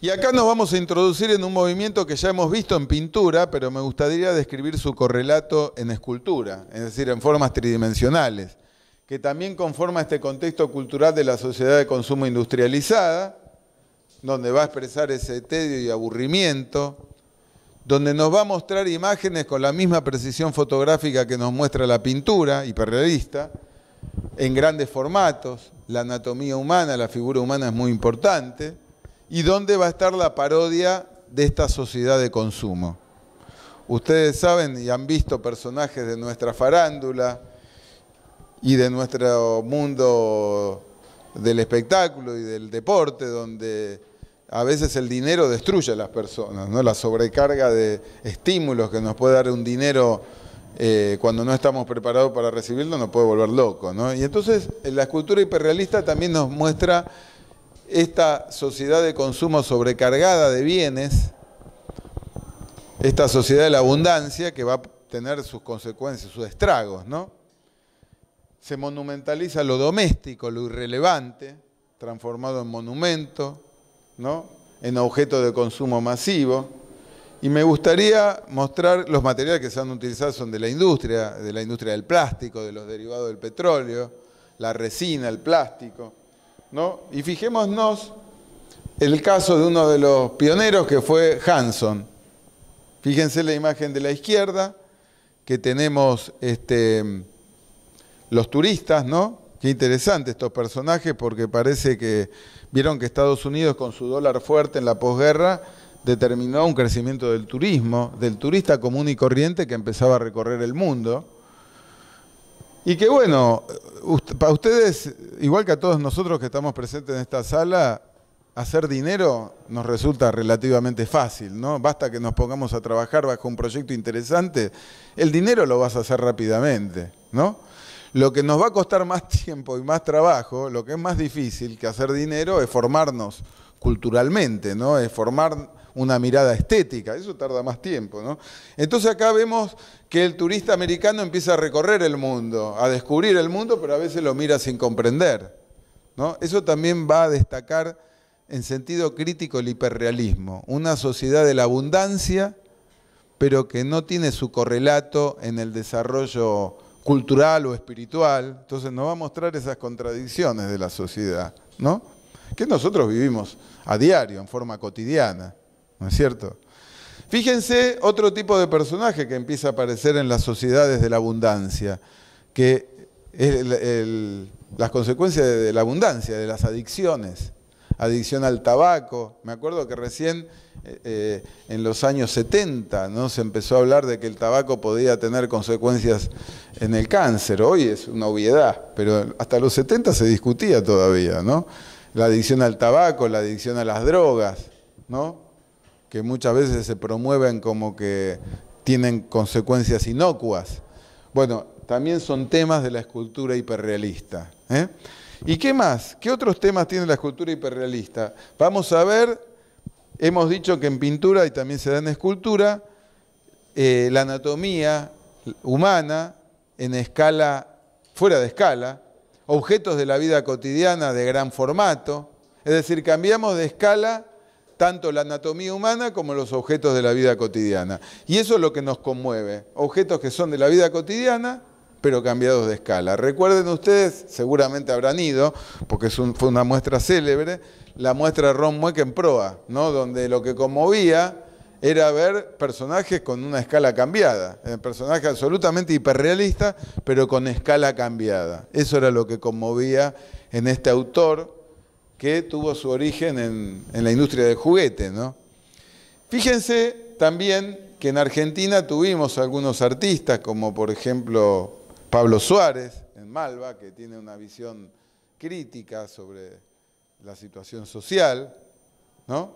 Y acá nos vamos a introducir en un movimiento que ya hemos visto en pintura, pero me gustaría describir su correlato en escultura, es decir, en formas tridimensionales, que también conforma este contexto cultural de la sociedad de consumo industrializada, donde va a expresar ese tedio y aburrimiento, donde nos va a mostrar imágenes con la misma precisión fotográfica que nos muestra la pintura hiperrealista, en grandes formatos, la anatomía humana, la figura humana es muy importante ¿Y dónde va a estar la parodia de esta sociedad de consumo? Ustedes saben y han visto personajes de nuestra farándula y de nuestro mundo del espectáculo y del deporte, donde a veces el dinero destruye a las personas, ¿no? la sobrecarga de estímulos que nos puede dar un dinero eh, cuando no estamos preparados para recibirlo nos puede volver loco. ¿no? Y entonces eh, la escultura hiperrealista también nos muestra esta sociedad de consumo sobrecargada de bienes, esta sociedad de la abundancia que va a tener sus consecuencias, sus estragos, ¿no? Se monumentaliza lo doméstico, lo irrelevante, transformado en monumento, ¿no? En objeto de consumo masivo. Y me gustaría mostrar los materiales que se han utilizado, son de la industria, de la industria del plástico, de los derivados del petróleo, la resina, el plástico y fijémonos el caso de uno de los pioneros que fue Hanson. Fíjense la imagen de la izquierda, que tenemos este, los turistas, ¿no? Qué interesante estos personajes porque parece que vieron que Estados Unidos con su dólar fuerte en la posguerra determinó un crecimiento del turismo, del turista común y corriente que empezaba a recorrer el mundo. Y que bueno, para ustedes, igual que a todos nosotros que estamos presentes en esta sala, hacer dinero nos resulta relativamente fácil, ¿no? Basta que nos pongamos a trabajar bajo un proyecto interesante, el dinero lo vas a hacer rápidamente, ¿no? Lo que nos va a costar más tiempo y más trabajo, lo que es más difícil que hacer dinero es formarnos culturalmente, ¿no? Es formar una mirada estética, eso tarda más tiempo. ¿no? Entonces acá vemos que el turista americano empieza a recorrer el mundo, a descubrir el mundo, pero a veces lo mira sin comprender. ¿no? Eso también va a destacar en sentido crítico el hiperrealismo, una sociedad de la abundancia, pero que no tiene su correlato en el desarrollo cultural o espiritual. Entonces nos va a mostrar esas contradicciones de la sociedad, ¿no? Que nosotros vivimos a diario, en forma cotidiana. ¿no es cierto? Fíjense otro tipo de personaje que empieza a aparecer en las sociedades de la abundancia, que es las consecuencias de la abundancia, de las adicciones, adicción al tabaco. Me acuerdo que recién eh, eh, en los años 70 ¿no? se empezó a hablar de que el tabaco podía tener consecuencias en el cáncer. Hoy es una obviedad, pero hasta los 70 se discutía todavía, ¿no? La adicción al tabaco, la adicción a las drogas, ¿no? que muchas veces se promueven como que tienen consecuencias inocuas. Bueno, también son temas de la escultura hiperrealista. ¿eh? ¿Y qué más? ¿Qué otros temas tiene la escultura hiperrealista? Vamos a ver, hemos dicho que en pintura y también se da en escultura, eh, la anatomía humana en escala, fuera de escala, objetos de la vida cotidiana de gran formato, es decir, cambiamos de escala tanto la anatomía humana como los objetos de la vida cotidiana. Y eso es lo que nos conmueve, objetos que son de la vida cotidiana, pero cambiados de escala. Recuerden ustedes, seguramente habrán ido, porque es fue una muestra célebre, la muestra Ron Mueck en proa, ¿no? donde lo que conmovía era ver personajes con una escala cambiada, eh, personajes absolutamente hiperrealistas, pero con escala cambiada. Eso era lo que conmovía en este autor, que tuvo su origen en, la industria del juguete. ¿no? Fíjense también que en Argentina tuvimos algunos artistas, como por ejemplo Pablo Suárez en Malva, que tiene una visión crítica sobre la situación social. ¿no?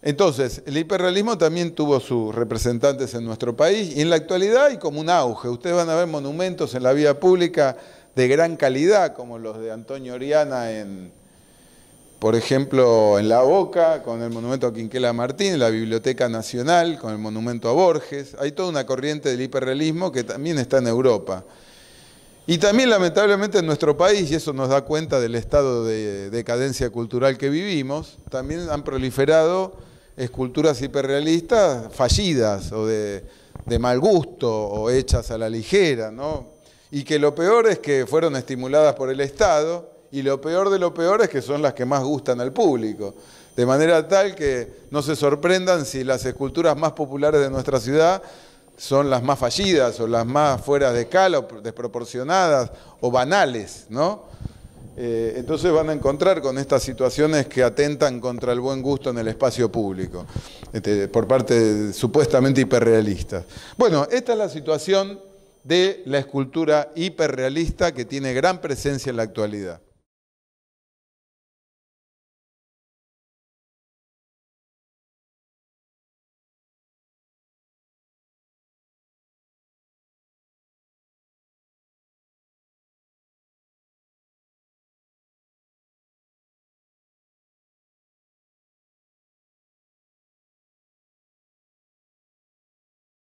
Entonces, el hiperrealismo también tuvo sus representantes en nuestro país y en la actualidad hay como un auge. Ustedes van a ver monumentos en la vía pública de gran calidad, como los de Antonio Oriana en, por ejemplo, en La Boca, con el monumento a Quinquela Martín, en la Biblioteca Nacional, con el monumento a Borges. Hay toda una corriente del hiperrealismo que también está en Europa. Y también, lamentablemente, en nuestro país, y eso nos da cuenta del estado de decadencia cultural que vivimos, también han proliferado esculturas hiperrealistas fallidas o de, de mal gusto o hechas a la ligera, ¿no? Y que lo peor es que fueron estimuladas por el Estado y lo peor de lo peor es que son las que más gustan al público. De manera tal que no se sorprendan si las esculturas más populares de nuestra ciudad son las más fallidas o las más fuera de escala, o desproporcionadas o banales, ¿no? Eh, entonces van a encontrar con estas situaciones que atentan contra el buen gusto en el espacio público, este, por parte supuestamente hiperrealistas. Bueno, esta es la situación de la escultura hiperrealista que tiene gran presencia en la actualidad.